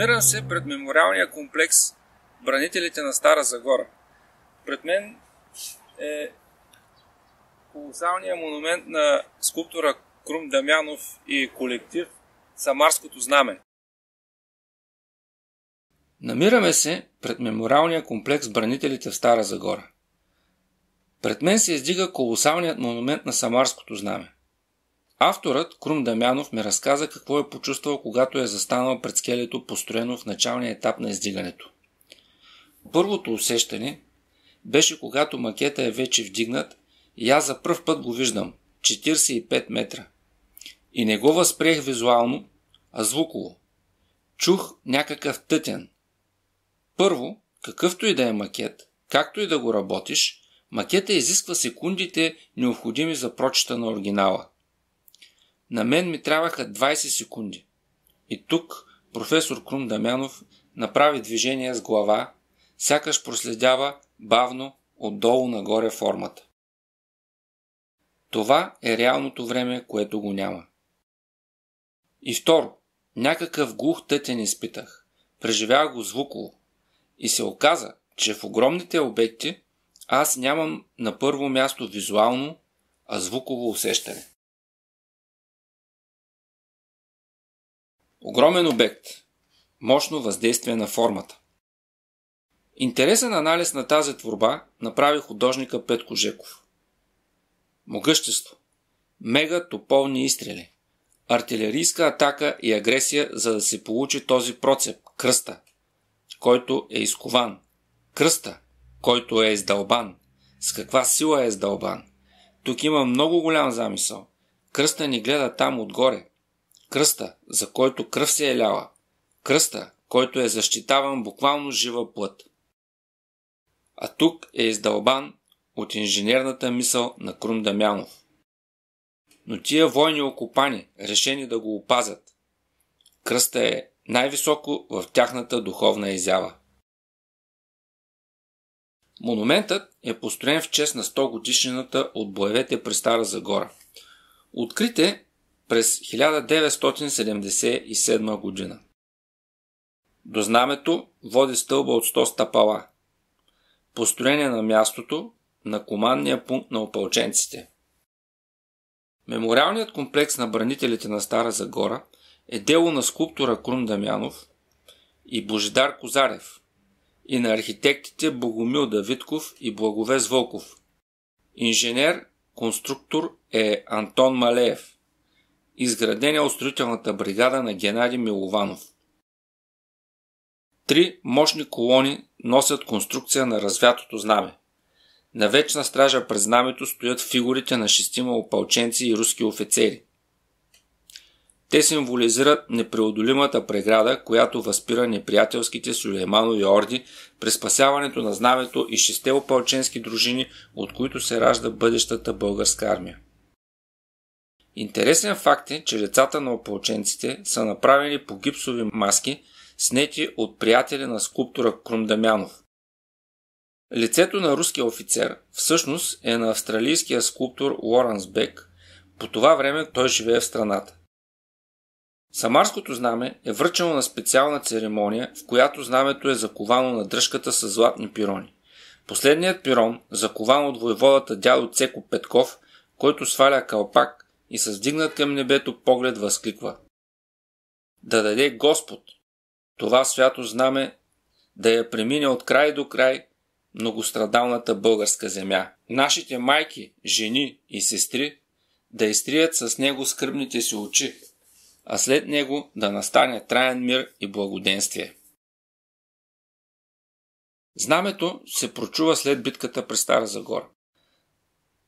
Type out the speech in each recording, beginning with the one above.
Намирам се пред мемориалния комплекс Бранителите на Стара Загора. Пред мен е колосалният монумент на скулптора Крум Дамянов и колектив Самарското знаме. Намираме се пред мемориалния комплекс Бранителите в Стара Загора. Пред мен се издига колосалният монумент на Самарското знаме. Авторът Крум Дамянов ми разказа какво е почувствал, когато е застанал пред скелето, построено в началния етап на издигането. Първото усещане беше когато макета е вече вдигнат и аз за пръв път го виждам – 45 метра. И не го възприех визуално, а звуково. Чух някакъв тътен. Първо, какъвто и да е макет, както и да го работиш, макета изисква секундите необходими за прочета на оригинала – на мен ми трябваха 20 секунди. И тук професор Крум Дамянов направи движение с глава, сякаш проследява бавно отдолу нагоре формата. Това е реалното време, което го няма. И второ, някакъв глух тътен изпитах. Преживях го звуково. И се оказа, че в огромните обекти аз нямам на първо място визуално, а звуково усещане. Огромен обект. Мощно въздействие на формата. Интересен анализ на тази творба направи художника Петко Жеков. Могъщество. Мега тополни изстрели. Артилерийска атака и агресия, за да се получи този процеп – кръста, който е изкован. Кръста, който е издълбан. С каква сила е издълбан? Тук има много голям замисъл. Кръста ни гледа там отгоре кръста, за който кръв се е ляла, кръста, който е защитаван буквално жива плът. А тук е издълбан от инженерната мисъл на Крум Дамянов. Но тия войни окупани, решени да го опазят, кръста е най-високо в тяхната духовна изява. Монументът е построен в чест на 100 годишнината от боевете при Стара Загора. Открите през 1977 година. До знамето води стълба от 100 стъпала. Построение на мястото на командния пункт на опълченците. Мемориалният комплекс на бранителите на Стара Загора е дело на скулптора Крум Дамянов и Божидар Козарев и на архитектите Богомил Давидков и Благовез Волков. Инженер-конструктор е Антон Малеев – изградена от строителната бригада на Геннади Милованов. Три мощни колони носят конструкция на развятото знаме. На вечна стража през знамето стоят фигурите на шестима опълченци и руски офицери. Те символизират непреодолимата преграда, която възпира неприятелските Сулейманови орди при спасяването на знамето и шесте опълченски дружини, от които се ражда бъдещата българска армия. Интересен факт е, че лицата на ополченците са направени по гипсови маски, снети от приятели на скулптора Крум Дамянов. Лицето на руския офицер всъщност е на австралийския скулптор Лоренс Бек. По това време той живее в страната. Самарското знаме е връчено на специална церемония, в която знамето е заковано на дръжката с златни пирони. Последният пирон, закован от воеводата дядо Цеко Петков, който сваля калпак, и с вдигнат към небето поглед възкликва. Да даде Господ това свято знаме да я премине от край до край многострадалната българска земя. Нашите майки, жени и сестри да изтрият с него скръбните си очи, а след него да настане траен мир и благоденствие. Знамето се прочува след битката при Стара Загора.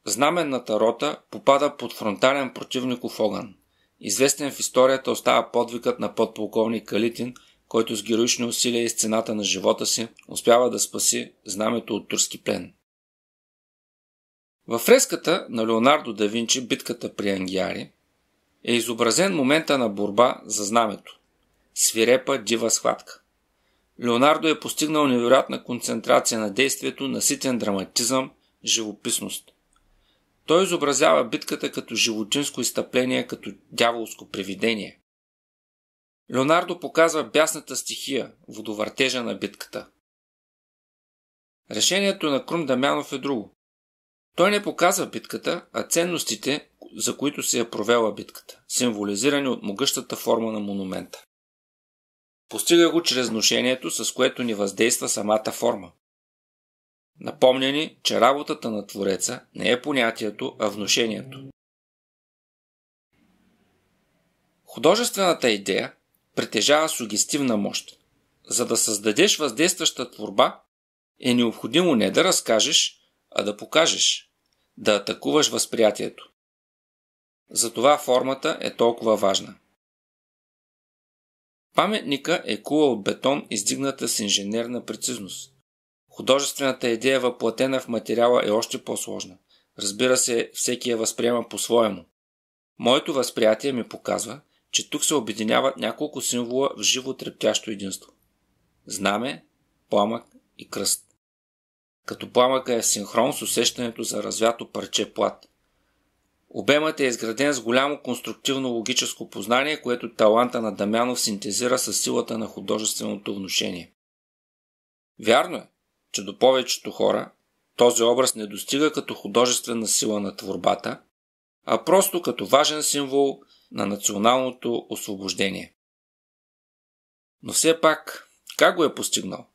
Знаменната рота попада под фронтален противников огън. Известен в историята остава подвигът на подполковник Калитин, който с героични усилия и с цената на живота си успява да спаси знамето от турски плен. Във фреската на Леонардо да Винчи «Битката при Ангиари» е изобразен момента на борба за знамето – свирепа дива схватка. Леонардо е постигнал невероятна концентрация на действието, наситен драматизъм, живописност – той изобразява битката като животинско изтъпление, като дяволско привидение. Леонардо показва бясната стихия, водовъртежа на битката. Решението на Крум Дамянов е друго. Той не показва битката, а ценностите, за които се е провела битката, символизирани от могъщата форма на монумента. Постига го чрез ношението, с което ни въздейства самата форма. Напомня ни, че работата на Твореца не е понятието, а вношението. Художествената идея притежава сугестивна мощ. За да създадеш въздействаща творба, е необходимо не да разкажеш, а да покажеш, да атакуваш възприятието. Затова формата е толкова важна. Паметника е кула от бетон, издигната с инженерна прецизност. Художествената идея, въплатена в материала, е още по-сложна. Разбира се, всеки я възприема по-своему. Моето възприятие ми показва, че тук се обединяват няколко символа в живо трептящо единство. Знаме, пламък и кръст. Като пламъка е в синхрон с усещането за развято парче плат. Обемът е изграден с голямо конструктивно логическо познание, което таланта на Дамянов синтезира с силата на художественото вношение. Вярно е, че до повечето хора този образ не достига като художествена сила на творбата, а просто като важен символ на националното освобождение. Но все пак, как го е постигнал?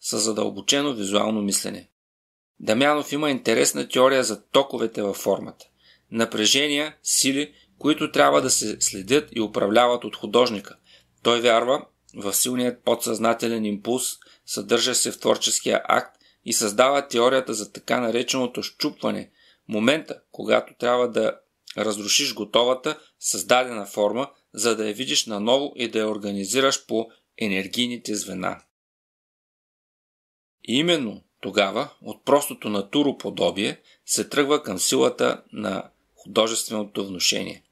С задълбочено визуално мислене. Дамянов има интересна теория за токовете във формата. Напрежения, сили, които трябва да се следят и управляват от художника. Той вярва в силният подсъзнателен импулс – съдържа се в творческия акт и създава теорията за така нареченото щупване – момента, когато трябва да разрушиш готовата, създадена форма, за да я видиш наново и да я организираш по енергийните звена. И именно тогава от простото натуроподобие се тръгва към силата на художественото вношение.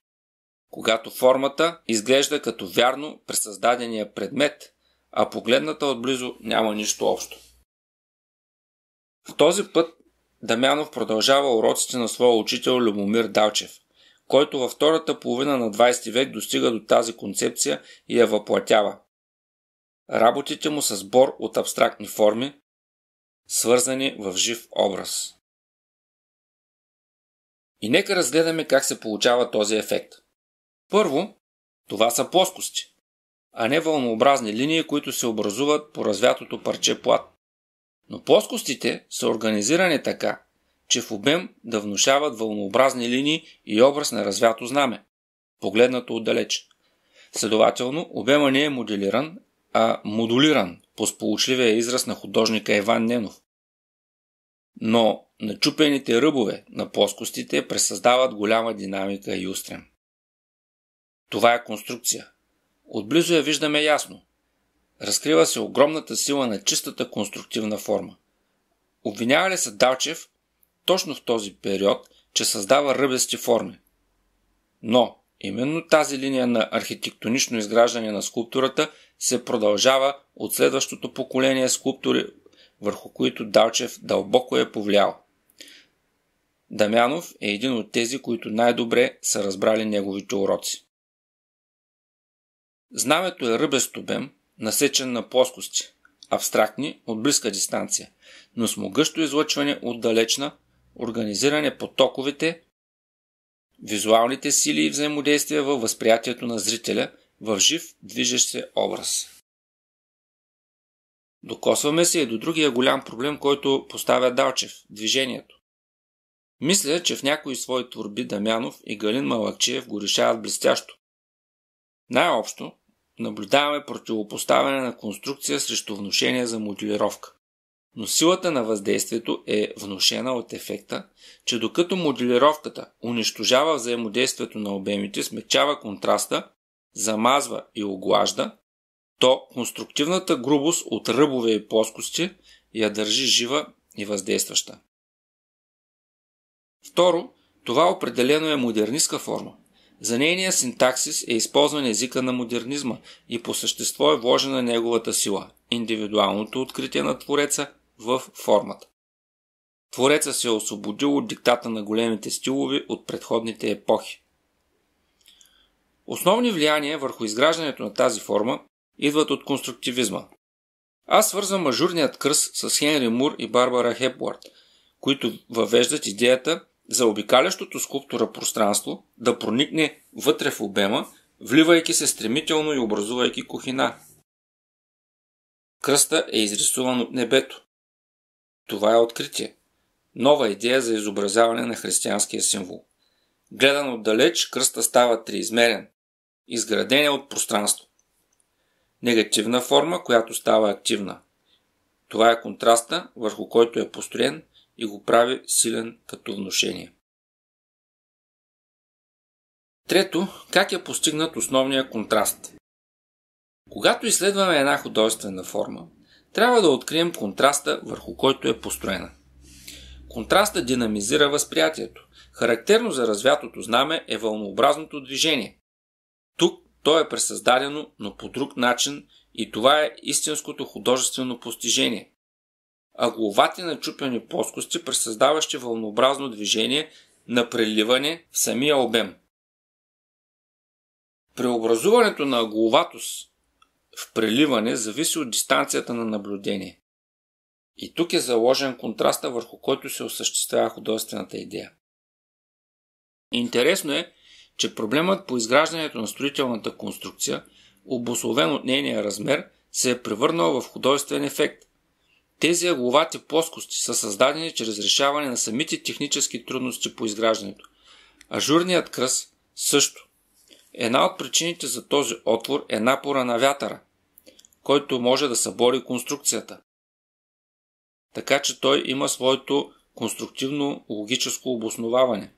Когато формата изглежда като вярно пресъздадения предмет, а погледната отблизо няма нищо общо. В този път Дамянов продължава уроците на своя учител Любомир Далчев, който във втората половина на 20 век достига до тази концепция и я въплатява. Работите му са сбор от абстрактни форми, свързани в жив образ. И нека разгледаме как се получава този ефект. Първо, това са плоскости а не вълнообразни линии, които се образуват по развятото парче плат. Но плоскостите са организирани така, че в обем да внушават вълнообразни линии и образ на развято знаме, погледнато отдалеч. Следователно, обема не е моделиран, а модулиран по сполучливия израз на художника Иван Ненов. Но начупените ръбове на плоскостите пресъздават голяма динамика и устрем. Това е конструкция, Отблизо я виждаме ясно. Разкрива се огромната сила на чистата конструктивна форма. Обвинява ли се Далчев точно в този период, че създава ръбести форми? Но именно тази линия на архитектонично изграждане на скулптурата се продължава от следващото поколение скулптури, върху които Далчев дълбоко е повлиял. Дамянов е един от тези, които най-добре са разбрали неговите уроци. Знамето е ръбест обем, насечен на плоскости, абстрактни от близка дистанция, но с могъщо излъчване отдалечна, организиране по токовете, визуалните сили и взаимодействия във възприятието на зрителя в жив, движещ се образ. Докосваме се и до другия голям проблем, който поставя Далчев – движението. Мисля, че в някои свои творби Дамянов и Галин Малакчеев го решават блестящо. Най-общо, наблюдаваме противопоставяне на конструкция срещу внушение за моделировка. Но силата на въздействието е внушена от ефекта, че докато моделировката унищожава взаимодействието на обемите, смечава контраста, замазва и оглажда, то конструктивната грубост от ръбове и плоскости я държи жива и въздействаща. Второ, това определено е модернистка форма, за нейния синтаксис е използван езика на модернизма и по същество е вложена неговата сила – индивидуалното откритие на Твореца в формата. Твореца се е освободил от диктата на големите стилови от предходните епохи. Основни влияния върху изграждането на тази форма идват от конструктивизма. Аз свързвам мажурният кръс с Хенри Мур и Барбара Хепуарт, които въвеждат идеята – за обикалящото скулптура пространство да проникне вътре в обема, вливайки се стремително и образувайки кухина. Кръста е изрисуван от небето. Това е откритие. Нова идея за изобразяване на християнския символ. Гледан отдалеч, кръста става триизмерен. Изграден е от пространство. Негативна форма, която става активна. Това е контраста, върху който е построен – и го прави силен като вношение. Трето, как е постигнат основния контраст? Когато изследваме една художествена форма, трябва да открием контраста, върху който е построена. Контраста динамизира възприятието. Характерно за развятото знаме е вълнообразното движение. Тук то е пресъздадено, но по друг начин и това е истинското художествено постижение а главати на чупени плоскости, пресъздаващи вълнообразно движение на преливане в самия обем. Преобразуването на агловатост в преливане зависи от дистанцията на наблюдение. И тук е заложен контраста върху който се осъществява художествената идея. Интересно е, че проблемът по изграждането на строителната конструкция, обословен от нейния размер, се е превърнал в художествен ефект – тези агловати плоскости са създадени чрез решаване на самите технически трудности по изграждането. Ажурният кръс също. Една от причините за този отвор е напора на вятъра, който може да събори конструкцията. Така че той има своето конструктивно логическо обосноваване.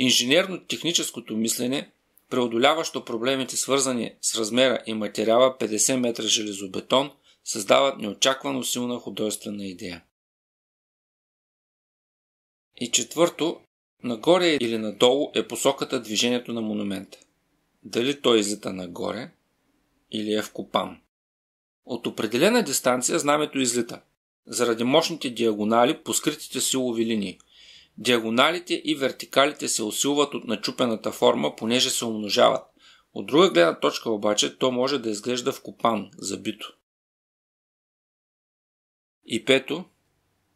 Инженерно-техническото мислене, преодоляващо проблемите свързани с размера и материала 50 метра железобетон – създават неочаквано силна художествена идея. И четвърто, нагоре или надолу е посоката движението на монумента. Дали той е излита нагоре или е в копан. От определена дистанция знамето излита, заради мощните диагонали по скритите силови линии. Диагоналите и вертикалите се усилват от начупената форма, понеже се умножават. От друга гледна точка обаче, то може да изглежда в купан, забито. И пето,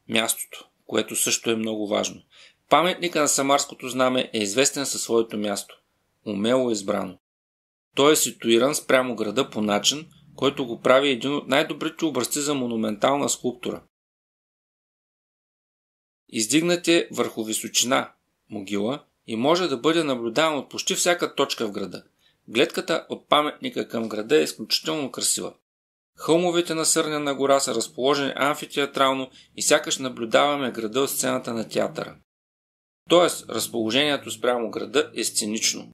мястото, което също е много важно. Паметника на Самарското знаме е известен със своето място. Умело избрано. Той е ситуиран спрямо града по начин, който го прави един от най-добрите образци за монументална скулптура. Издигнат е върху височина, могила и може да бъде наблюдаван от почти всяка точка в града. Гледката от паметника към града е изключително красива. Хълмовете на Сърнена гора са разположени амфитеатрално и сякаш наблюдаваме града от сцената на театъра. Тоест, разположението спрямо града е сценично.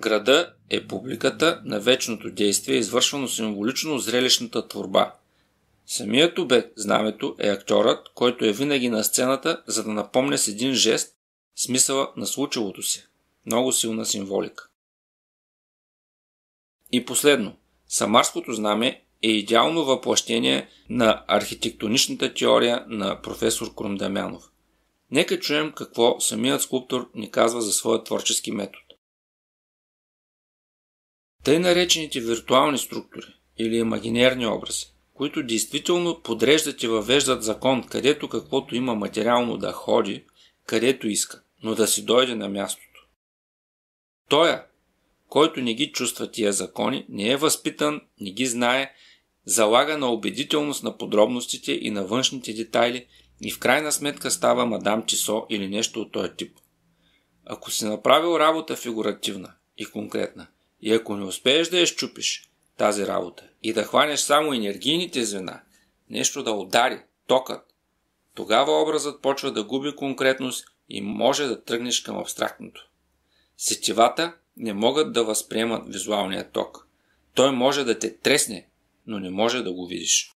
Града е публиката на вечното действие, извършвано символично зрелищната творба. Самият обект, знамето, е актьорът, който е винаги на сцената, за да напомня с един жест смисъла на случилото се. Много силна символика. И последно, самарското знаме е идеално въплъщение на архитектоничната теория на професор Крумдамянов. Нека чуем какво самият скулптор ни казва за своя творчески метод. Тъй наречените виртуални структури или имагинерни образи, които действително подреждат и въвеждат закон, където каквото има материално да ходи, където иска, но да си дойде на мястото. Тоя, който не ги чувства тия закони, не е възпитан, не ги знае залага на убедителност на подробностите и на външните детайли и в крайна сметка става мадам Чисо или нещо от този тип. Ако си направил работа фигуративна и конкретна, и ако не успееш да я щупиш тази работа и да хванеш само енергийните звена, нещо да удари, токът, тогава образът почва да губи конкретност и може да тръгнеш към абстрактното. Сетивата не могат да възприемат визуалния ток. Той може да те тресне но не може да го видиш.